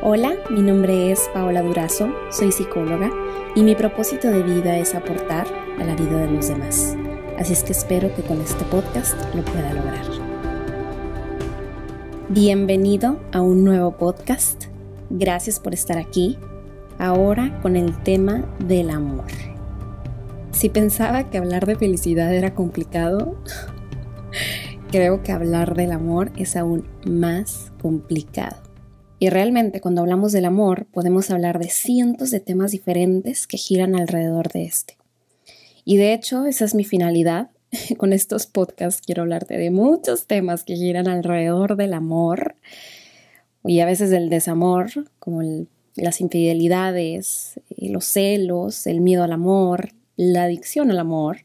Hola, mi nombre es Paola Durazo, soy psicóloga y mi propósito de vida es aportar a la vida de los demás. Así es que espero que con este podcast lo pueda lograr. Bienvenido a un nuevo podcast. Gracias por estar aquí. Ahora con el tema del amor. Si pensaba que hablar de felicidad era complicado, creo que hablar del amor es aún más complicado. Y realmente cuando hablamos del amor podemos hablar de cientos de temas diferentes que giran alrededor de este. Y de hecho, esa es mi finalidad. Con estos podcasts quiero hablarte de muchos temas que giran alrededor del amor y a veces del desamor, como las infidelidades, eh, los celos, el miedo al amor, la adicción al amor,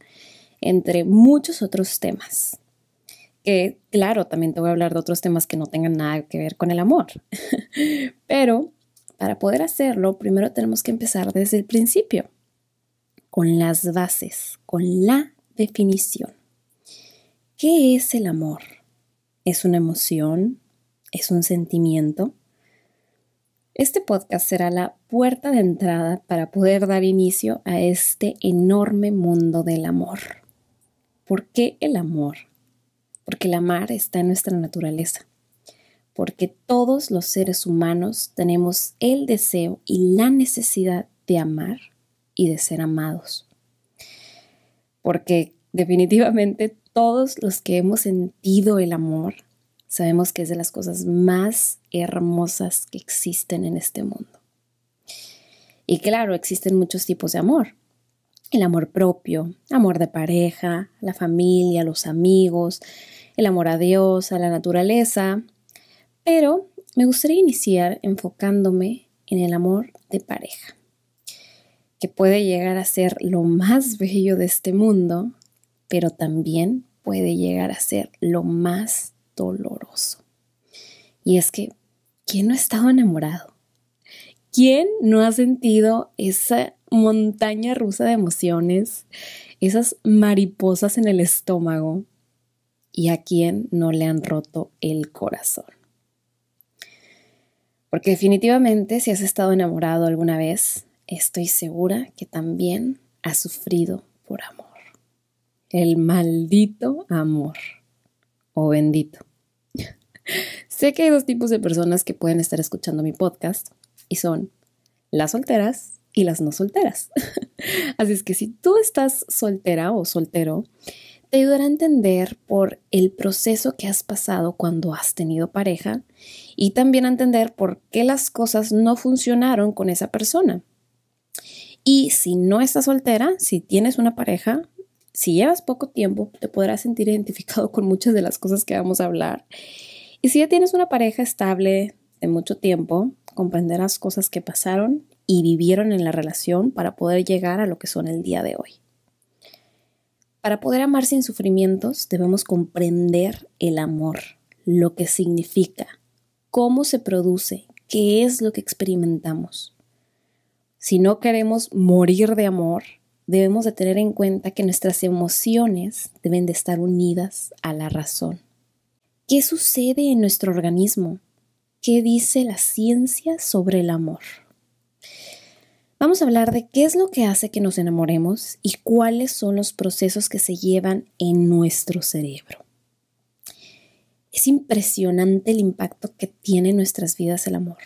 entre muchos otros temas que claro, también te voy a hablar de otros temas que no tengan nada que ver con el amor. Pero para poder hacerlo, primero tenemos que empezar desde el principio, con las bases, con la definición. ¿Qué es el amor? ¿Es una emoción? ¿Es un sentimiento? Este podcast será la puerta de entrada para poder dar inicio a este enorme mundo del amor. ¿Por qué el amor? porque el amar está en nuestra naturaleza, porque todos los seres humanos tenemos el deseo y la necesidad de amar y de ser amados, porque definitivamente todos los que hemos sentido el amor sabemos que es de las cosas más hermosas que existen en este mundo. Y claro, existen muchos tipos de amor el amor propio, amor de pareja, la familia, los amigos, el amor a Dios, a la naturaleza, pero me gustaría iniciar enfocándome en el amor de pareja, que puede llegar a ser lo más bello de este mundo, pero también puede llegar a ser lo más doloroso. Y es que, ¿quién no ha estado enamorado? ¿Quién no ha sentido esa montaña rusa de emociones, esas mariposas en el estómago y a quien no le han roto el corazón. Porque definitivamente si has estado enamorado alguna vez, estoy segura que también has sufrido por amor. El maldito amor. O bendito. sé que hay dos tipos de personas que pueden estar escuchando mi podcast y son las solteras y las no solteras. Así es que si tú estás soltera o soltero, te ayudará a entender por el proceso que has pasado cuando has tenido pareja y también a entender por qué las cosas no funcionaron con esa persona. Y si no estás soltera, si tienes una pareja, si llevas poco tiempo, te podrás sentir identificado con muchas de las cosas que vamos a hablar. Y si ya tienes una pareja estable de mucho tiempo, comprenderás cosas que pasaron y vivieron en la relación para poder llegar a lo que son el día de hoy. Para poder amar sin sufrimientos debemos comprender el amor, lo que significa, cómo se produce, qué es lo que experimentamos. Si no queremos morir de amor, debemos de tener en cuenta que nuestras emociones deben de estar unidas a la razón. ¿Qué sucede en nuestro organismo? ¿Qué dice la ciencia sobre el amor? Vamos a hablar de qué es lo que hace que nos enamoremos y cuáles son los procesos que se llevan en nuestro cerebro. Es impresionante el impacto que tiene en nuestras vidas el amor.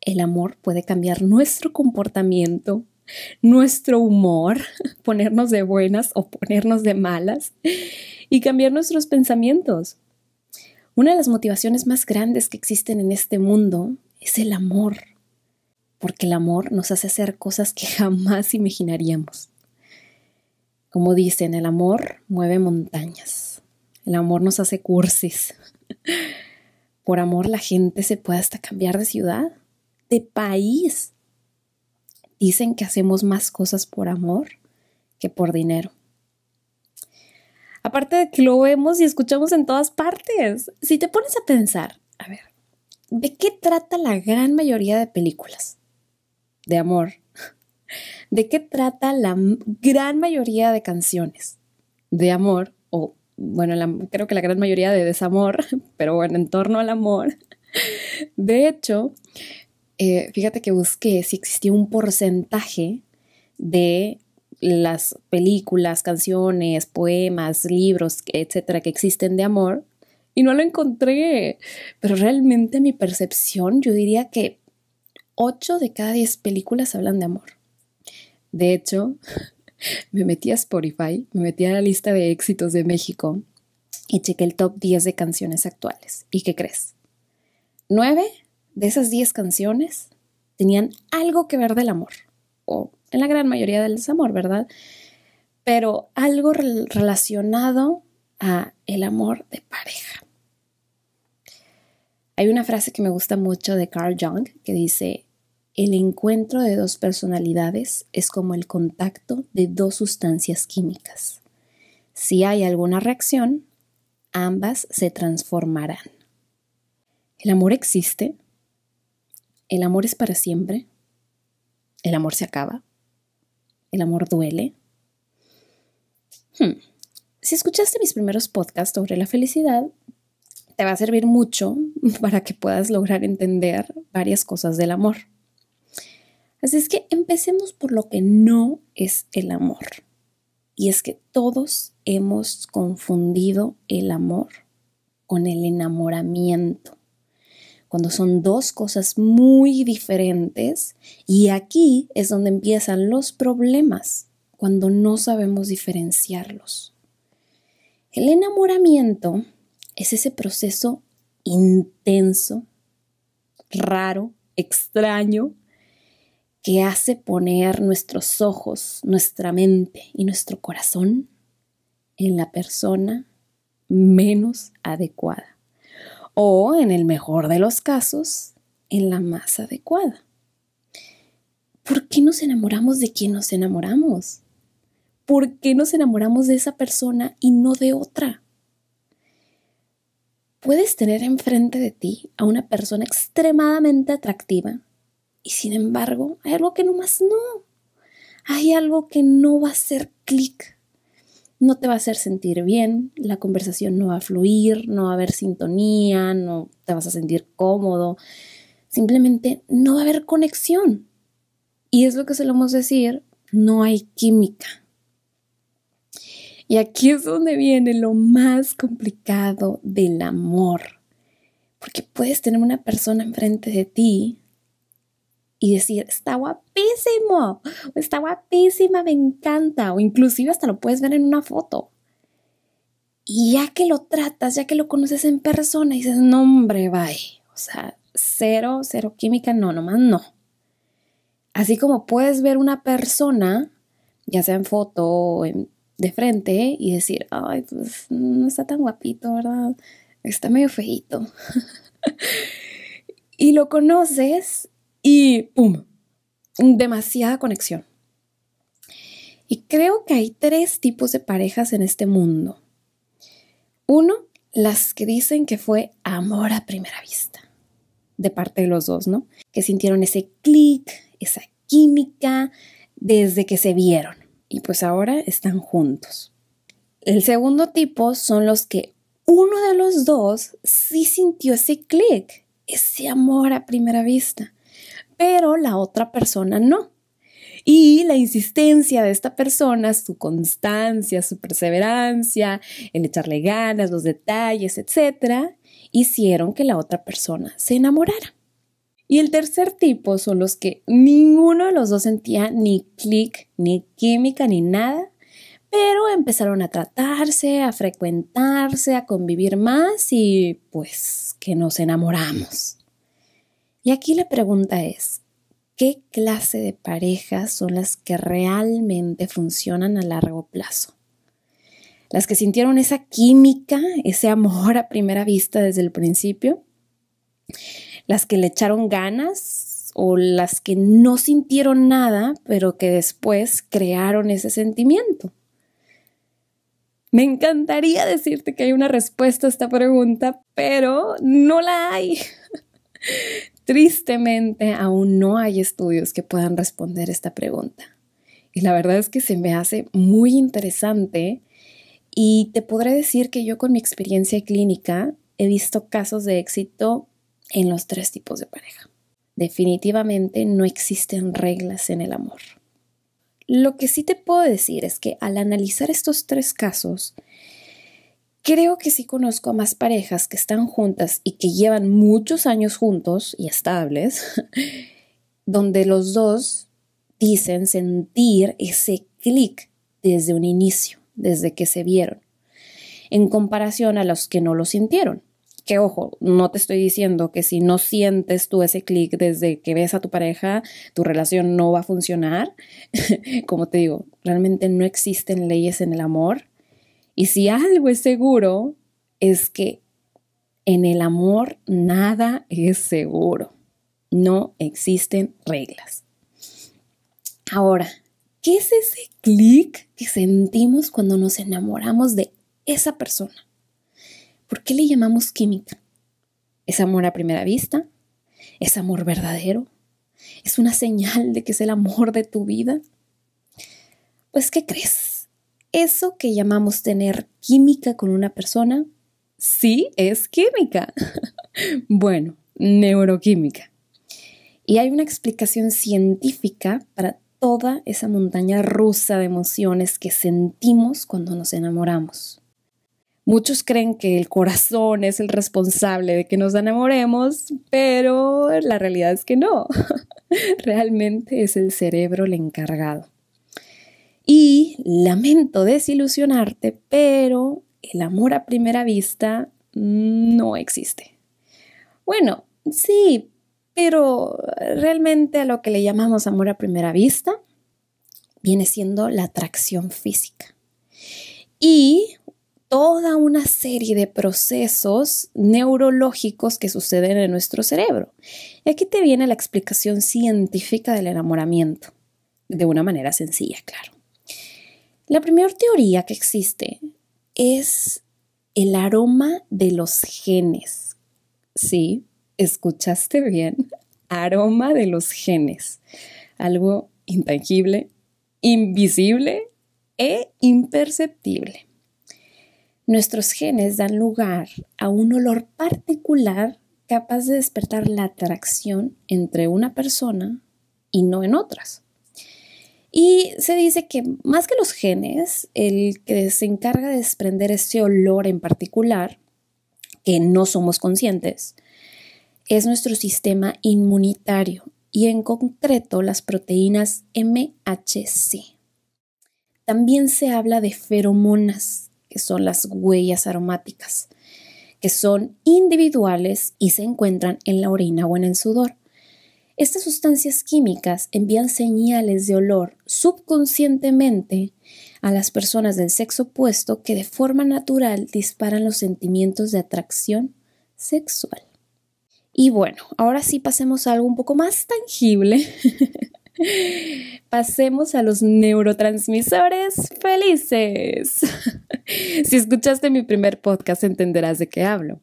El amor puede cambiar nuestro comportamiento, nuestro humor, ponernos de buenas o ponernos de malas y cambiar nuestros pensamientos. Una de las motivaciones más grandes que existen en este mundo es el amor porque el amor nos hace hacer cosas que jamás imaginaríamos. Como dicen, el amor mueve montañas, el amor nos hace cursis. Por amor la gente se puede hasta cambiar de ciudad, de país. Dicen que hacemos más cosas por amor que por dinero. Aparte de que lo vemos y escuchamos en todas partes. Si te pones a pensar, a ver, ¿de qué trata la gran mayoría de películas? de amor, ¿de qué trata la gran mayoría de canciones de amor? O, bueno, creo que la gran mayoría de desamor, pero bueno, en torno al amor. De hecho, eh, fíjate que busqué si existía un porcentaje de las películas, canciones, poemas, libros, etcétera, que existen de amor, y no lo encontré. Pero realmente mi percepción, yo diría que 8 de cada 10 películas hablan de amor. De hecho, me metí a Spotify, me metí a la lista de éxitos de México y chequé el top 10 de canciones actuales. ¿Y qué crees? 9 de esas 10 canciones tenían algo que ver del amor, o en la gran mayoría del desamor, ¿verdad? Pero algo relacionado a el amor de pareja. Hay una frase que me gusta mucho de Carl Jung que dice, el encuentro de dos personalidades es como el contacto de dos sustancias químicas. Si hay alguna reacción, ambas se transformarán. ¿El amor existe? ¿El amor es para siempre? ¿El amor se acaba? ¿El amor duele? Hmm. Si escuchaste mis primeros podcasts sobre la felicidad, te va a servir mucho para que puedas lograr entender varias cosas del amor. Así es que empecemos por lo que no es el amor. Y es que todos hemos confundido el amor con el enamoramiento, cuando son dos cosas muy diferentes y aquí es donde empiezan los problemas, cuando no sabemos diferenciarlos. El enamoramiento es ese proceso intenso, raro, extraño, que hace poner nuestros ojos, nuestra mente y nuestro corazón en la persona menos adecuada o, en el mejor de los casos, en la más adecuada. ¿Por qué nos enamoramos de quien nos enamoramos? ¿Por qué nos enamoramos de esa persona y no de otra? Puedes tener enfrente de ti a una persona extremadamente atractiva y sin embargo, hay algo que nomás no. Hay algo que no va a hacer clic. No te va a hacer sentir bien, la conversación no va a fluir, no va a haber sintonía, no te vas a sentir cómodo. Simplemente no va a haber conexión. Y es lo que solemos decir, no hay química. Y aquí es donde viene lo más complicado del amor. Porque puedes tener una persona enfrente de ti y decir, está guapísimo, está guapísima, me encanta, o inclusive hasta lo puedes ver en una foto. Y ya que lo tratas, ya que lo conoces en persona, dices, no hombre, bye. O sea, cero, cero química, no, nomás no. Así como puedes ver una persona, ya sea en foto o en, de frente, y decir, ay, pues no está tan guapito, ¿verdad? Está medio feito. y lo conoces y ¡pum! Demasiada conexión. Y creo que hay tres tipos de parejas en este mundo. Uno, las que dicen que fue amor a primera vista, de parte de los dos, ¿no? Que sintieron ese clic, esa química, desde que se vieron. Y pues ahora están juntos. El segundo tipo son los que uno de los dos sí sintió ese clic, ese amor a primera vista pero la otra persona no. Y la insistencia de esta persona, su constancia, su perseverancia, el echarle ganas, los detalles, etcétera, hicieron que la otra persona se enamorara. Y el tercer tipo son los que ninguno de los dos sentía ni clic, ni química, ni nada, pero empezaron a tratarse, a frecuentarse, a convivir más y pues que nos enamoramos. Y aquí la pregunta es, ¿qué clase de parejas son las que realmente funcionan a largo plazo? Las que sintieron esa química, ese amor a primera vista desde el principio, las que le echaron ganas o las que no sintieron nada, pero que después crearon ese sentimiento. Me encantaría decirte que hay una respuesta a esta pregunta, pero no la hay. Tristemente, aún no hay estudios que puedan responder esta pregunta. Y la verdad es que se me hace muy interesante y te podré decir que yo con mi experiencia clínica he visto casos de éxito en los tres tipos de pareja. Definitivamente no existen reglas en el amor. Lo que sí te puedo decir es que al analizar estos tres casos, Creo que sí conozco a más parejas que están juntas y que llevan muchos años juntos y estables, donde los dos dicen sentir ese clic desde un inicio, desde que se vieron, en comparación a los que no lo sintieron. Que ojo, no te estoy diciendo que si no sientes tú ese clic desde que ves a tu pareja, tu relación no va a funcionar. Como te digo, realmente no existen leyes en el amor y si algo es seguro, es que en el amor nada es seguro. No existen reglas. Ahora, ¿qué es ese clic que sentimos cuando nos enamoramos de esa persona? ¿Por qué le llamamos química? ¿Es amor a primera vista? ¿Es amor verdadero? ¿Es una señal de que es el amor de tu vida? Pues, ¿qué crees? eso que llamamos tener química con una persona, sí es química. bueno, neuroquímica. Y hay una explicación científica para toda esa montaña rusa de emociones que sentimos cuando nos enamoramos. Muchos creen que el corazón es el responsable de que nos enamoremos, pero la realidad es que no. Realmente es el cerebro el encargado. Y lamento desilusionarte, pero el amor a primera vista no existe. Bueno, sí, pero realmente a lo que le llamamos amor a primera vista viene siendo la atracción física. Y toda una serie de procesos neurológicos que suceden en nuestro cerebro. Y aquí te viene la explicación científica del enamoramiento, de una manera sencilla, claro. La primera teoría que existe es el aroma de los genes. Sí, escuchaste bien. Aroma de los genes. Algo intangible, invisible e imperceptible. Nuestros genes dan lugar a un olor particular capaz de despertar la atracción entre una persona y no en otras. Y se dice que más que los genes, el que se encarga de desprender ese olor en particular, que no somos conscientes, es nuestro sistema inmunitario y en concreto las proteínas MHC. También se habla de feromonas, que son las huellas aromáticas, que son individuales y se encuentran en la orina o en el sudor. Estas sustancias químicas envían señales de olor subconscientemente a las personas del sexo opuesto que de forma natural disparan los sentimientos de atracción sexual. Y bueno, ahora sí pasemos a algo un poco más tangible. Pasemos a los neurotransmisores felices. si escuchaste mi primer podcast entenderás de qué hablo.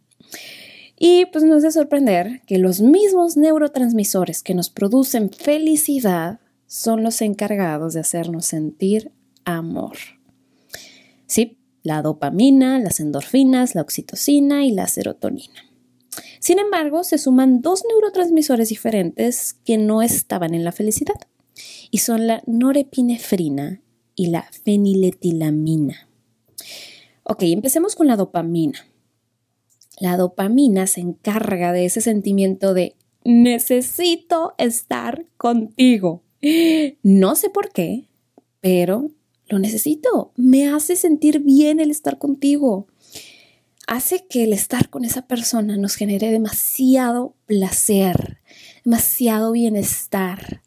Y pues no es de sorprender que los mismos neurotransmisores que nos producen felicidad son los encargados de hacernos sentir amor. Sí, la dopamina, las endorfinas, la oxitocina y la serotonina. Sin embargo, se suman dos neurotransmisores diferentes que no estaban en la felicidad y son la norepinefrina y la feniletilamina. Ok, empecemos con la dopamina. La dopamina se encarga de ese sentimiento de necesito estar contigo. No sé por qué, pero lo necesito. Me hace sentir bien el estar contigo. Hace que el estar con esa persona nos genere demasiado placer, demasiado bienestar.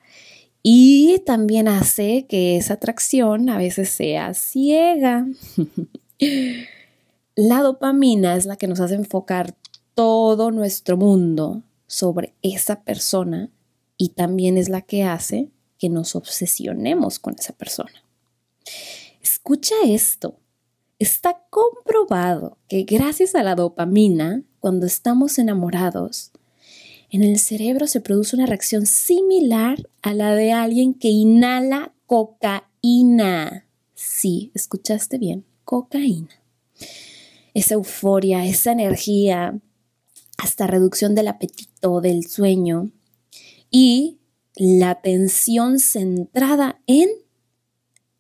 Y también hace que esa atracción a veces sea ciega. La dopamina es la que nos hace enfocar todo nuestro mundo sobre esa persona y también es la que hace que nos obsesionemos con esa persona. Escucha esto. Está comprobado que gracias a la dopamina, cuando estamos enamorados, en el cerebro se produce una reacción similar a la de alguien que inhala cocaína. Sí, escuchaste bien, cocaína esa euforia, esa energía, hasta reducción del apetito, del sueño y la atención centrada en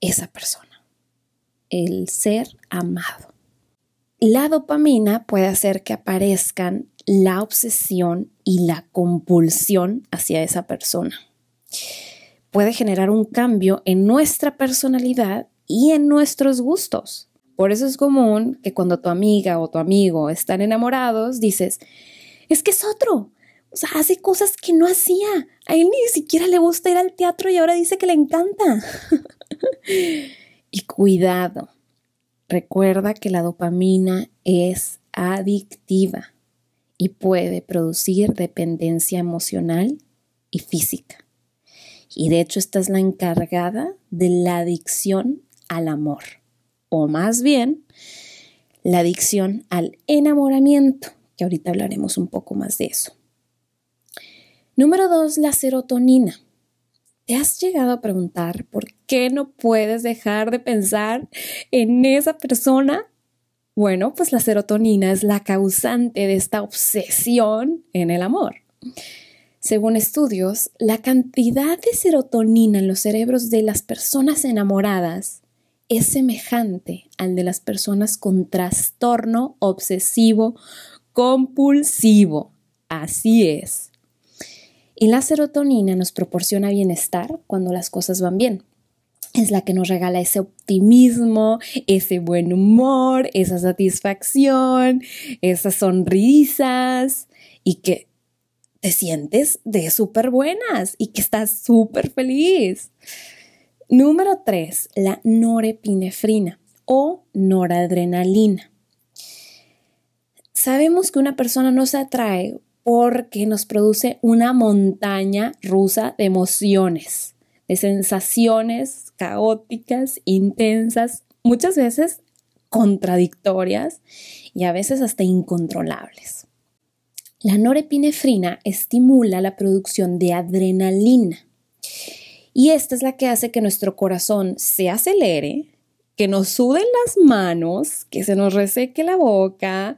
esa persona, el ser amado. La dopamina puede hacer que aparezcan la obsesión y la compulsión hacia esa persona. Puede generar un cambio en nuestra personalidad y en nuestros gustos. Por eso es común que cuando tu amiga o tu amigo están enamorados, dices, es que es otro. O sea, hace cosas que no hacía. A él ni siquiera le gusta ir al teatro y ahora dice que le encanta. y cuidado. Recuerda que la dopamina es adictiva y puede producir dependencia emocional y física. Y de hecho estás la encargada de la adicción al amor o más bien la adicción al enamoramiento, que ahorita hablaremos un poco más de eso. Número dos, la serotonina. ¿Te has llegado a preguntar por qué no puedes dejar de pensar en esa persona? Bueno, pues la serotonina es la causante de esta obsesión en el amor. Según estudios, la cantidad de serotonina en los cerebros de las personas enamoradas es semejante al de las personas con trastorno obsesivo compulsivo. Así es. Y la serotonina nos proporciona bienestar cuando las cosas van bien. Es la que nos regala ese optimismo, ese buen humor, esa satisfacción, esas sonrisas y que te sientes de súper buenas y que estás súper feliz. Número 3, la norepinefrina o noradrenalina. Sabemos que una persona no se atrae porque nos produce una montaña rusa de emociones, de sensaciones caóticas, intensas, muchas veces contradictorias y a veces hasta incontrolables. La norepinefrina estimula la producción de adrenalina y esta es la que hace que nuestro corazón se acelere, que nos suden las manos, que se nos reseque la boca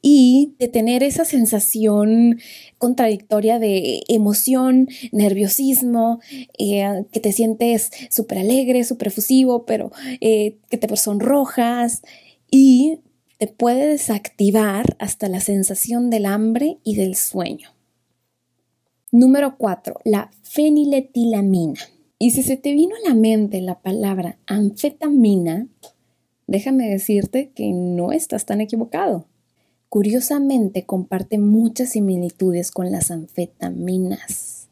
y de tener esa sensación contradictoria de emoción, nerviosismo, eh, que te sientes súper alegre, súper efusivo, pero eh, que te sonrojas y te puede desactivar hasta la sensación del hambre y del sueño. Número 4, la feniletilamina. Y si se te vino a la mente la palabra anfetamina, déjame decirte que no estás tan equivocado. Curiosamente comparte muchas similitudes con las anfetaminas,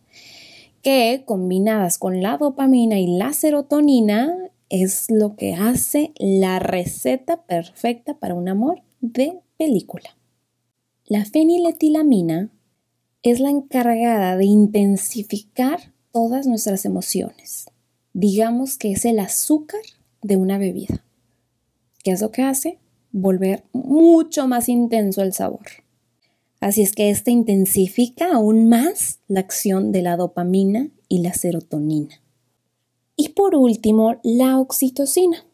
que combinadas con la dopamina y la serotonina es lo que hace la receta perfecta para un amor de película. La feniletilamina es la encargada de intensificar todas nuestras emociones. Digamos que es el azúcar de una bebida. ¿Qué es lo que hace? Volver mucho más intenso el sabor. Así es que este intensifica aún más la acción de la dopamina y la serotonina. Y por último, la oxitocina,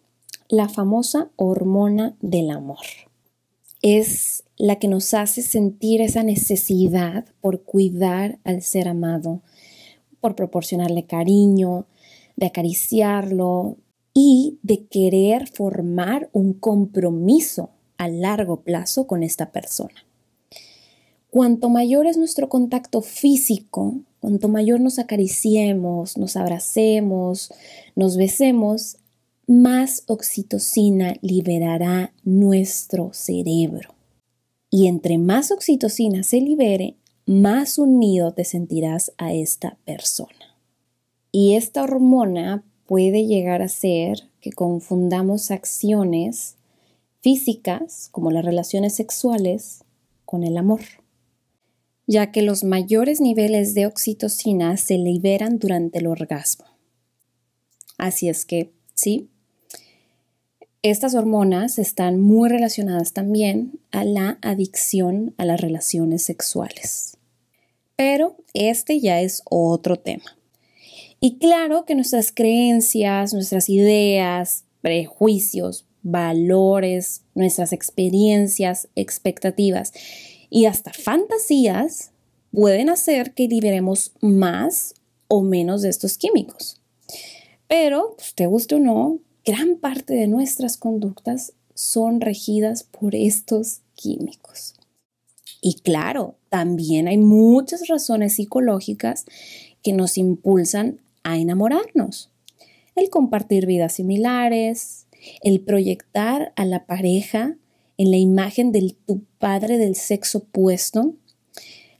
la famosa hormona del amor. Es la que nos hace sentir esa necesidad por cuidar al ser amado, por proporcionarle cariño, de acariciarlo y de querer formar un compromiso a largo plazo con esta persona. Cuanto mayor es nuestro contacto físico, cuanto mayor nos acariciemos, nos abracemos, nos besemos, más oxitocina liberará nuestro cerebro. Y entre más oxitocina se libere, más unido te sentirás a esta persona. Y esta hormona puede llegar a ser que confundamos acciones físicas, como las relaciones sexuales, con el amor, ya que los mayores niveles de oxitocina se liberan durante el orgasmo. Así es que, sí, estas hormonas están muy relacionadas también a la adicción a las relaciones sexuales. Pero este ya es otro tema. Y claro que nuestras creencias, nuestras ideas, prejuicios, valores, nuestras experiencias, expectativas y hasta fantasías pueden hacer que liberemos más o menos de estos químicos. Pero, usted pues, te guste o no, gran parte de nuestras conductas son regidas por estos químicos. Y claro, también hay muchas razones psicológicas que nos impulsan a enamorarnos. El compartir vidas similares, el proyectar a la pareja en la imagen del tu padre del sexo opuesto,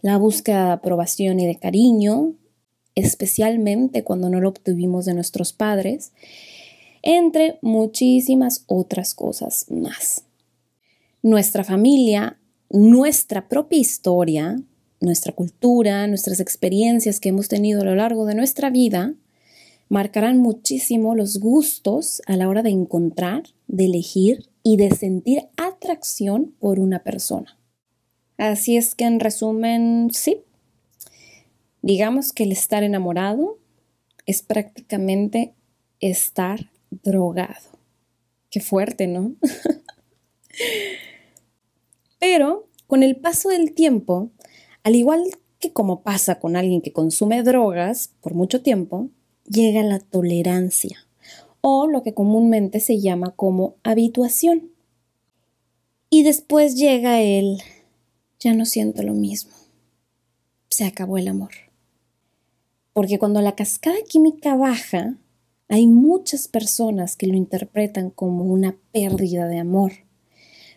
la búsqueda de aprobación y de cariño, especialmente cuando no lo obtuvimos de nuestros padres, entre muchísimas otras cosas más. Nuestra familia, nuestra propia historia, nuestra cultura, nuestras experiencias que hemos tenido a lo largo de nuestra vida, marcarán muchísimo los gustos a la hora de encontrar, de elegir y de sentir atracción por una persona. Así es que en resumen, sí, digamos que el estar enamorado es prácticamente estar drogado. Qué fuerte, ¿no? Pero con el paso del tiempo, al igual que como pasa con alguien que consume drogas por mucho tiempo, llega la tolerancia o lo que comúnmente se llama como habituación. Y después llega el ya no siento lo mismo. Se acabó el amor. Porque cuando la cascada química baja, hay muchas personas que lo interpretan como una pérdida de amor,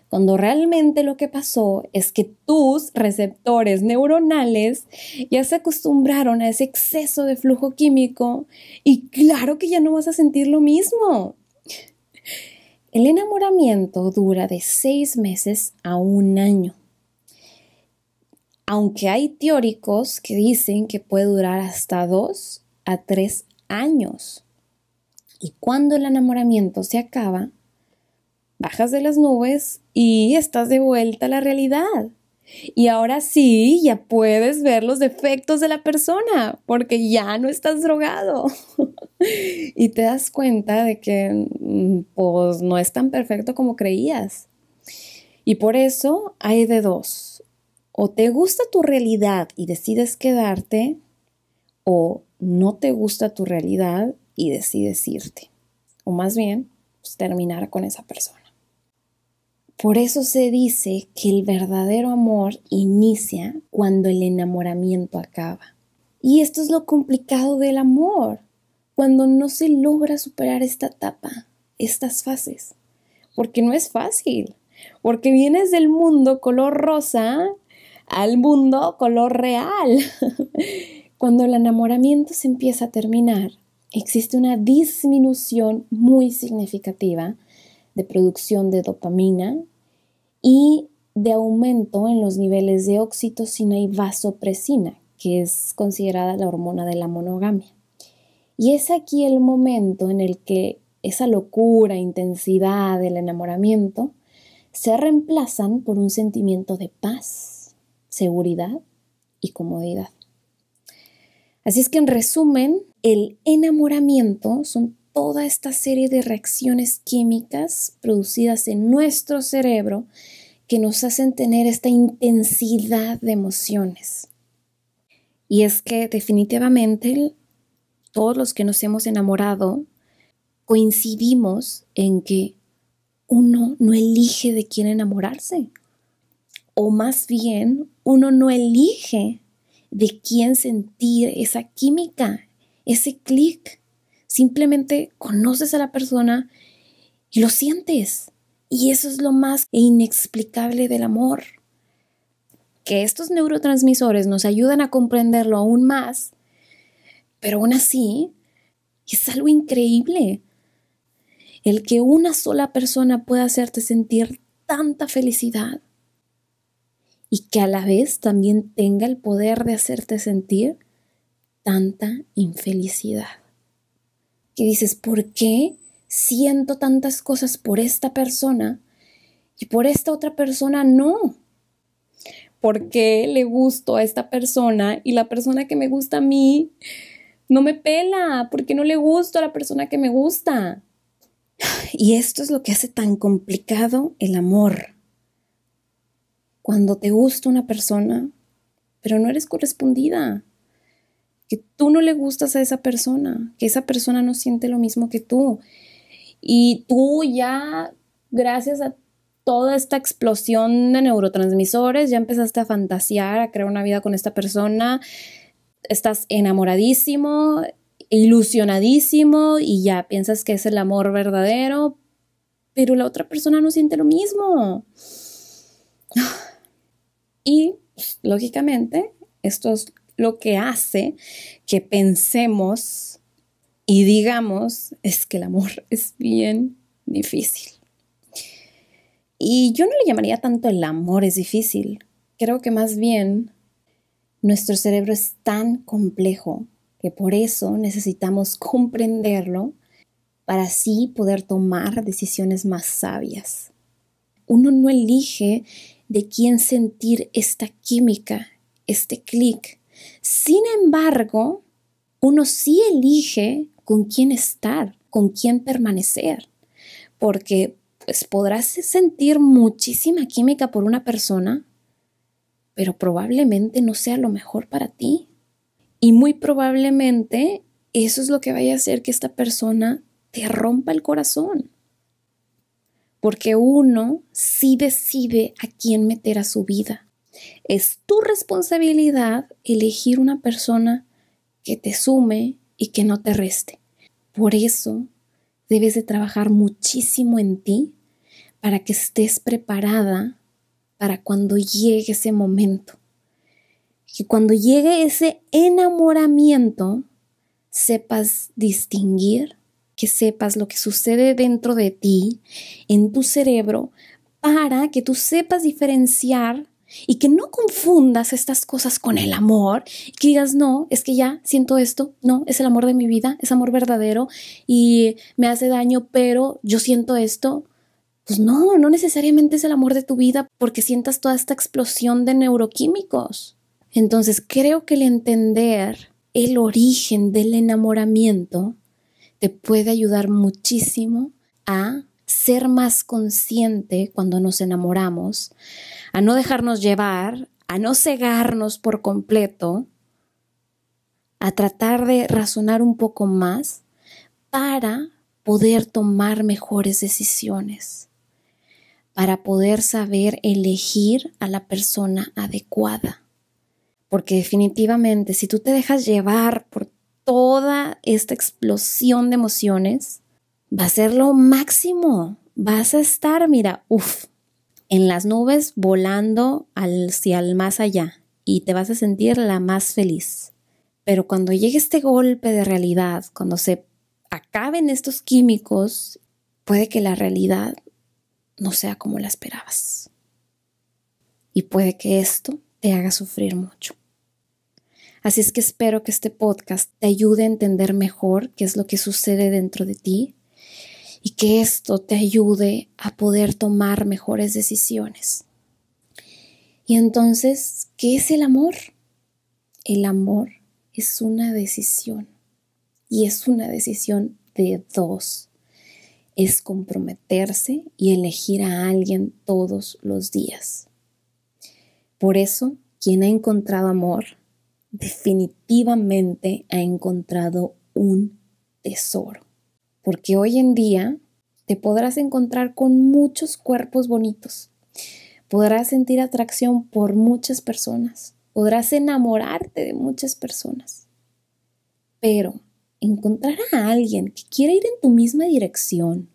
cuando realmente lo que pasó es que tus receptores neuronales ya se acostumbraron a ese exceso de flujo químico y claro que ya no vas a sentir lo mismo. El enamoramiento dura de seis meses a un año. Aunque hay teóricos que dicen que puede durar hasta dos a tres años. Y cuando el enamoramiento se acaba, bajas de las nubes y estás de vuelta a la realidad. Y ahora sí, ya puedes ver los defectos de la persona porque ya no estás drogado. y te das cuenta de que mm, pues no es tan perfecto como creías. Y por eso hay de dos. O te gusta tu realidad y decides quedarte, o no te gusta tu realidad y decides irte, o más bien pues, terminar con esa persona. Por eso se dice que el verdadero amor inicia cuando el enamoramiento acaba. Y esto es lo complicado del amor, cuando no se logra superar esta etapa, estas fases, porque no es fácil, porque vienes del mundo color rosa al mundo color real. Cuando el enamoramiento se empieza a terminar, existe una disminución muy significativa de producción de dopamina y de aumento en los niveles de oxitocina y vasopresina, que es considerada la hormona de la monogamia. Y es aquí el momento en el que esa locura, intensidad del enamoramiento se reemplazan por un sentimiento de paz, seguridad y comodidad. Así es que en resumen, el enamoramiento son toda esta serie de reacciones químicas producidas en nuestro cerebro que nos hacen tener esta intensidad de emociones. Y es que definitivamente todos los que nos hemos enamorado coincidimos en que uno no elige de quién enamorarse. O más bien, uno no elige de quién sentir esa química, ese clic. Simplemente conoces a la persona y lo sientes. Y eso es lo más inexplicable del amor. Que estos neurotransmisores nos ayudan a comprenderlo aún más, pero aún así es algo increíble. El que una sola persona pueda hacerte sentir tanta felicidad y que a la vez también tenga el poder de hacerte sentir tanta infelicidad. y dices, ¿por qué siento tantas cosas por esta persona y por esta otra persona no? ¿Por qué le gusto a esta persona y la persona que me gusta a mí no me pela? ¿Por qué no le gusto a la persona que me gusta? Y esto es lo que hace tan complicado el amor. Cuando te gusta una persona, pero no eres correspondida que tú no le gustas a esa persona, que esa persona no siente lo mismo que tú. Y tú ya, gracias a toda esta explosión de neurotransmisores, ya empezaste a fantasear, a crear una vida con esta persona, estás enamoradísimo, ilusionadísimo y ya piensas que es el amor verdadero, pero la otra persona no siente lo mismo. Y, pues, lógicamente, estos lo que hace que pensemos y digamos es que el amor es bien difícil. Y yo no le llamaría tanto el amor es difícil. Creo que más bien nuestro cerebro es tan complejo que por eso necesitamos comprenderlo para así poder tomar decisiones más sabias. Uno no elige de quién sentir esta química, este clic, sin embargo, uno sí elige con quién estar, con quién permanecer, porque pues, podrás sentir muchísima química por una persona, pero probablemente no sea lo mejor para ti. Y muy probablemente eso es lo que vaya a hacer que esta persona te rompa el corazón. Porque uno sí decide a quién meter a su vida. Es tu responsabilidad elegir una persona que te sume y que no te reste. Por eso debes de trabajar muchísimo en ti para que estés preparada para cuando llegue ese momento. Que cuando llegue ese enamoramiento, sepas distinguir, que sepas lo que sucede dentro de ti, en tu cerebro, para que tú sepas diferenciar y que no confundas estas cosas con el amor, que digas, no, es que ya siento esto, no, es el amor de mi vida, es amor verdadero y me hace daño, pero yo siento esto. Pues no, no necesariamente es el amor de tu vida porque sientas toda esta explosión de neuroquímicos. Entonces creo que el entender el origen del enamoramiento te puede ayudar muchísimo a ser más consciente cuando nos enamoramos, a no dejarnos llevar, a no cegarnos por completo, a tratar de razonar un poco más para poder tomar mejores decisiones, para poder saber elegir a la persona adecuada. Porque definitivamente si tú te dejas llevar por toda esta explosión de emociones, va a ser lo máximo. Vas a estar, mira, uff, en las nubes volando hacia el más allá y te vas a sentir la más feliz. Pero cuando llegue este golpe de realidad, cuando se acaben estos químicos, puede que la realidad no sea como la esperabas. Y puede que esto te haga sufrir mucho. Así es que espero que este podcast te ayude a entender mejor qué es lo que sucede dentro de ti y que esto te ayude a poder tomar mejores decisiones. Y entonces, ¿qué es el amor? El amor es una decisión y es una decisión de dos. Es comprometerse y elegir a alguien todos los días. Por eso, quien ha encontrado amor definitivamente ha encontrado un tesoro porque hoy en día te podrás encontrar con muchos cuerpos bonitos, podrás sentir atracción por muchas personas, podrás enamorarte de muchas personas, pero encontrar a alguien que quiera ir en tu misma dirección,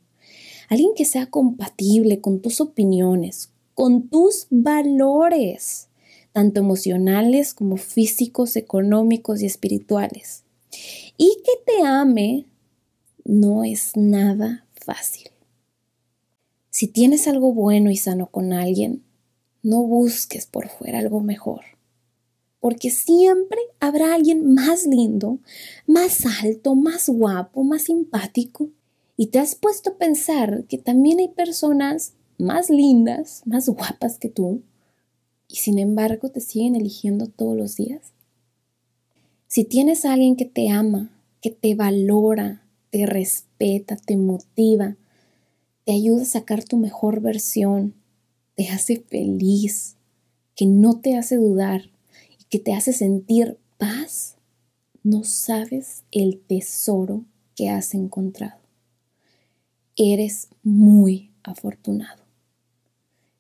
alguien que sea compatible con tus opiniones, con tus valores, tanto emocionales como físicos, económicos y espirituales. Y que te ame no es nada fácil. Si tienes algo bueno y sano con alguien, no busques por fuera algo mejor, porque siempre habrá alguien más lindo, más alto, más guapo, más simpático. Y te has puesto a pensar que también hay personas más lindas, más guapas que tú, y sin embargo te siguen eligiendo todos los días. Si tienes a alguien que te ama, que te valora, te respeta, te motiva, te ayuda a sacar tu mejor versión, te hace feliz, que no te hace dudar y que te hace sentir paz, no sabes el tesoro que has encontrado. Eres muy afortunado.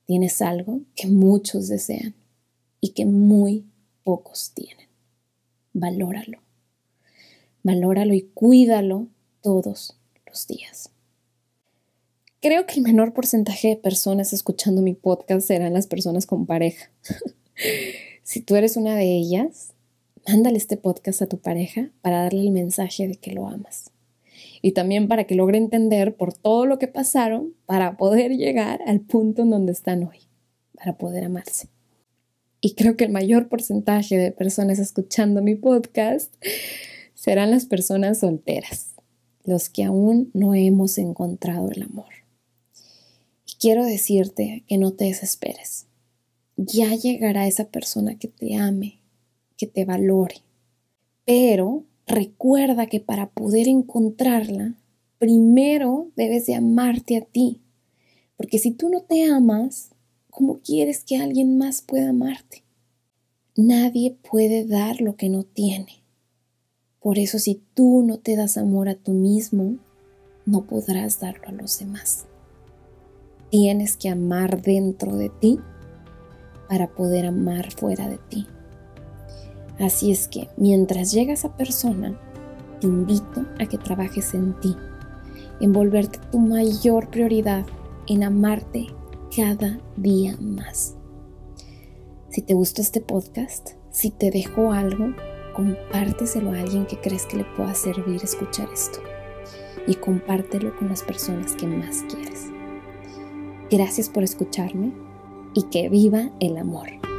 Tienes algo que muchos desean y que muy pocos tienen. Valóralo. Valóralo y cuídalo todos los días. Creo que el menor porcentaje de personas escuchando mi podcast serán las personas con pareja. si tú eres una de ellas, mándale este podcast a tu pareja para darle el mensaje de que lo amas. Y también para que logre entender por todo lo que pasaron para poder llegar al punto en donde están hoy, para poder amarse. Y creo que el mayor porcentaje de personas escuchando mi podcast serán las personas solteras los que aún no hemos encontrado el amor. Y quiero decirte que no te desesperes. Ya llegará esa persona que te ame, que te valore. Pero recuerda que para poder encontrarla, primero debes de amarte a ti. Porque si tú no te amas, ¿cómo quieres que alguien más pueda amarte? Nadie puede dar lo que no tiene. Por eso si tú no te das amor a tú mismo, no podrás darlo a los demás. Tienes que amar dentro de ti para poder amar fuera de ti. Así es que mientras llegas a persona, te invito a que trabajes en ti, en volverte tu mayor prioridad, en amarte cada día más. Si te gustó este podcast, si te dejó algo, compárteselo a alguien que crees que le pueda servir escuchar esto. Y compártelo con las personas que más quieres. Gracias por escucharme y que viva el amor.